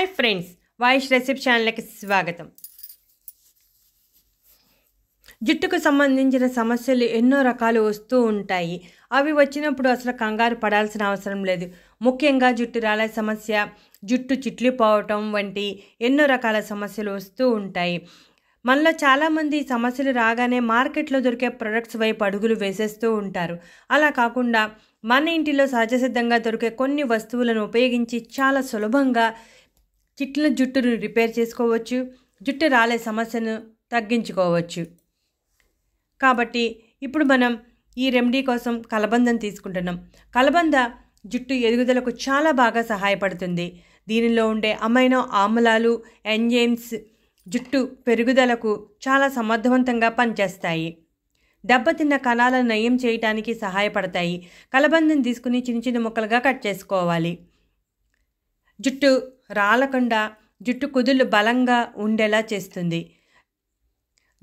hi friends voice recipe ఛానల్కి స్వాగతం జుట్టుకు సంబంధించిన సమస్యలు ఎన్నో రకాలు వస్తూ ఉంటాయి అవి వచ్చినప్పుడు అసలు కంగారు పడాల్సిన అవసరం లేదు ముఖ్యంగా జుట్టు రాలే సమస్య జుట్టు చిట్లిపోవటం వంటి ఎన్నో రకాల సమస్యలు వస్తూ ఉంటాయి మనలో చాలామంది సమస్యలు రాగానే మార్కెట్లో దొరికే ప్రొడక్ట్స్ వైపు అడుగులు వేసేస్తూ ఉంటారు అలా కాకుండా మన ఇంటిలో సహజసిద్ధంగా దొరికే కొన్ని వస్తువులను ఉపయోగించి చాలా సులభంగా చిట్ల జుట్టును రిపేర్ చేసుకోవచ్చు జుట్టు రాలే సమస్యను తగ్గించుకోవచ్చు కాబట్టి ఇప్పుడు మనం ఈ రెమెడీ కోసం కలబందం తీసుకుంటున్నాం కలబంద జుట్టు ఎదుగుదలకు చాలా బాగా సహాయపడుతుంది దీనిలో ఉండే అమైనో ఆమ్లాలు ఎంజైమ్స్ జుట్టు పెరుగుదలకు చాలా సమర్థవంతంగా పనిచేస్తాయి దెబ్బతిన్న కణాలను నయం చేయటానికి సహాయపడతాయి కలబందం తీసుకుని చిన్న చిన్న ముక్కలుగా కట్ చేసుకోవాలి జుట్టు రాలకుండా జుట్టు కుదులు బలంగా ఉండేలా చేస్తుంది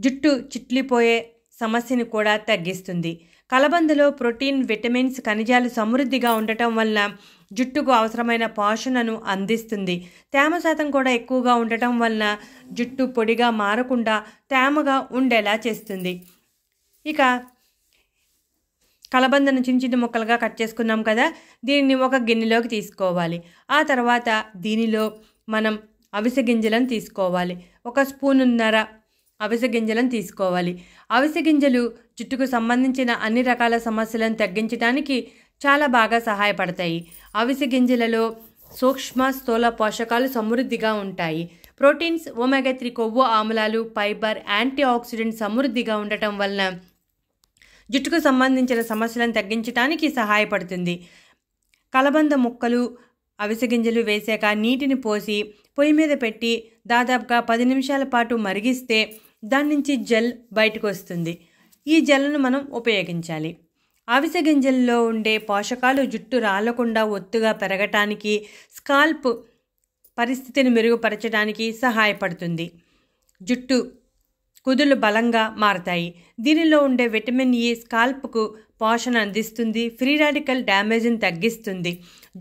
జుట్టు చిట్లిపోయే సమస్యను కూడా తగ్గిస్తుంది కలబందలో ప్రోటీన్ విటమిన్స్ ఖనిజాలు సమృద్ధిగా ఉండటం వల్ల జుట్టుకు అవసరమైన పోషణను అందిస్తుంది తేమ శాతం కూడా ఎక్కువగా ఉండటం వలన జుట్టు పొడిగా మారకుండా తేమగా ఉండేలా చేస్తుంది ఇక కలబందను చిన్న చిన్న ముక్కలుగా కట్ చేసుకున్నాం కదా దీనిని ఒక గిన్నెలోకి తీసుకోవాలి ఆ తర్వాత దీనిలో మనం అవిసె గింజలను తీసుకోవాలి ఒక స్పూనున్నర అవిసె గింజలను తీసుకోవాలి అవిసె గింజలు జుట్టుకు సంబంధించిన అన్ని రకాల సమస్యలను తగ్గించడానికి చాలా బాగా సహాయపడతాయి అవిసె గింజలలో సూక్ష్మ స్థూల పోషకాలు సమృద్ధిగా ఉంటాయి ప్రోటీన్స్ ఓమెగా త్రీ కొవ్వు ఆమ్లాలు ఫైబర్ యాంటీ ఆక్సిడెంట్ సమృద్ధిగా ఉండటం వలన జుట్టుకు సంబంధించిన సమస్యలను తగ్గించడానికి సహాయపడుతుంది కలబంద ముక్కలు అవిసగింజలు వేసాక నీటిని పోసి పొయ్యి మీద పెట్టి దాదాపుగా పది నిమిషాల పాటు మరిగిస్తే దాని నుంచి జెల్ బయటకు వస్తుంది ఈ జెల్ను మనం ఉపయోగించాలి ఆవిస గింజల్లో ఉండే పోషకాలు జుట్టు రాలకుండా ఒత్తుగా పెరగటానికి స్కాల్ప్ పరిస్థితిని మెరుగుపరచడానికి సహాయపడుతుంది జుట్టు కుదులు బలంగా మారతాయి దీనిలో ఉండే విటమిన్ ఈ స్కాల్ప్కు పోషణ అందిస్తుంది ఫ్రీ రాడికల్ డ్యామేజ్ని తగ్గిస్తుంది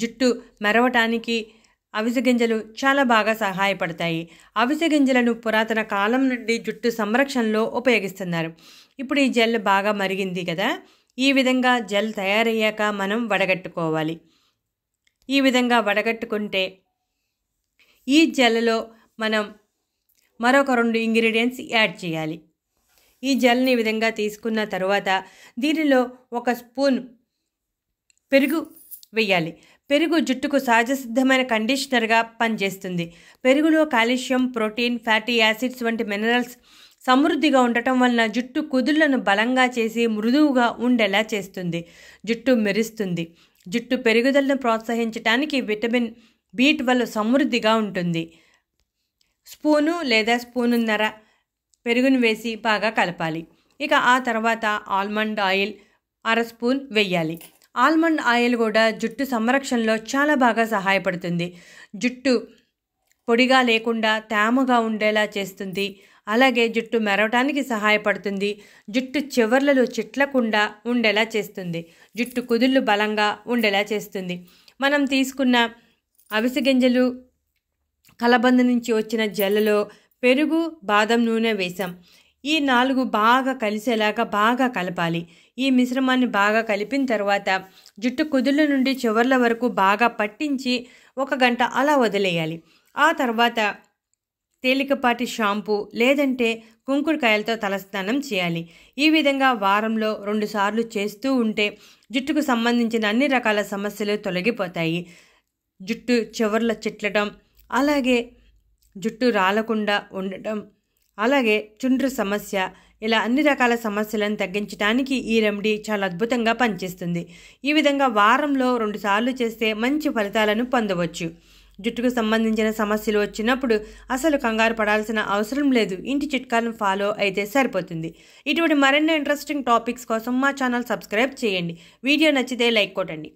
జుట్టు మెరవటానికి అవిసె గింజలు చాలా బాగా సహాయపడతాయి అవిసె గింజలను పురాతన కాలం నుండి జుట్టు సంరక్షణలో ఉపయోగిస్తున్నారు ఇప్పుడు ఈ జెల్ బాగా మరిగింది కదా ఈ విధంగా జెల్ తయారయ్యాక మనం వడగట్టుకోవాలి ఈ విధంగా వడగట్టుకుంటే ఈ జెల్లో మనం మరొక రెండు ఇంగ్రీడియంట్స్ యాడ్ చేయాలి ఈ జెల్ని ఈ విధంగా తీసుకున్న తర్వాత దీనిలో ఒక స్పూన్ పెరుగు వేయాలి పెరుగు జుట్టుకు సహజ సిద్ధమైన కండిషనర్గా పనిచేస్తుంది పెరుగులో కాల్షియం ప్రోటీన్ ఫ్యాటీ యాసిడ్స్ వంటి మినరల్స్ సమృద్ధిగా ఉండటం వలన జుట్టు కుదుళ్లను బలంగా చేసి మృదువుగా ఉండేలా చేస్తుంది జుట్టు మెరుస్తుంది జుట్టు పెరుగుదలను ప్రోత్సహించడానికి విటమిన్ బీ ట్వెల్వ్ సమృద్ధిగా ఉంటుంది స్పూను లేదా స్పూనున్నర పెరుగును వేసి బాగా కలపాలి ఇక ఆ తర్వాత ఆల్మండ్ ఆయిల్ అర స్పూన్ వెయ్యాలి ఆల్మండ్ ఆయిల్ కూడా జుట్టు సంరక్షణలో చాలా బాగా సహాయపడుతుంది జుట్టు పొడిగా లేకుండా తేమగా ఉండేలా చేస్తుంది అలాగే జుట్టు మెరవటానికి సహాయపడుతుంది జుట్టు చివర్లలో చిట్లకుండా ఉండేలా చేస్తుంది జుట్టు కుదుళ్ళు బలంగా ఉండేలా చేస్తుంది మనం తీసుకున్న అవిసె గింజలు కలబంద నుంచి వచ్చిన జల్లలో పెరుగు బాదం నూనె వేసాం ఈ నాలుగు బాగా కలిసేలాగా బాగా కలపాలి ఈ మిశ్రమాన్ని బాగా కలిపిన తర్వాత జుట్టు కుదుళ్ళ నుండి చివర్ల వరకు బాగా పట్టించి ఒక గంట అలా వదిలేయాలి ఆ తర్వాత తేలికపాటి షాంపూ లేదంటే కుంకుడుకాయలతో తలస్నానం చేయాలి ఈ విధంగా వారంలో రెండుసార్లు చేస్తూ ఉంటే జుట్టుకు సంబంధించిన అన్ని రకాల సమస్యలు తొలగిపోతాయి జుట్టు చివర్ల చిట్లడం అలాగే జుట్టు రాలకుండా ఉండటం అలాగే చుండ్రు సమస్య ఇలా అన్ని రకాల సమస్యలను తగ్గించడానికి ఈ రెమెడీ చాలా అద్భుతంగా పనిచేస్తుంది ఈ విధంగా వారంలో రెండుసార్లు చేస్తే మంచి ఫలితాలను పొందవచ్చు జుట్టుకు సంబంధించిన సమస్యలు వచ్చినప్పుడు అసలు కంగారు పడాల్సిన అవసరం లేదు ఇంటి చిట్కాలను ఫాలో అయితే సరిపోతుంది ఇటువంటి మరెన్నో ఇంట్రెస్టింగ్ టాపిక్స్ కోసం మా ఛానల్ సబ్స్క్రైబ్ చేయండి వీడియో నచ్చితే లైక్ కొట్టండి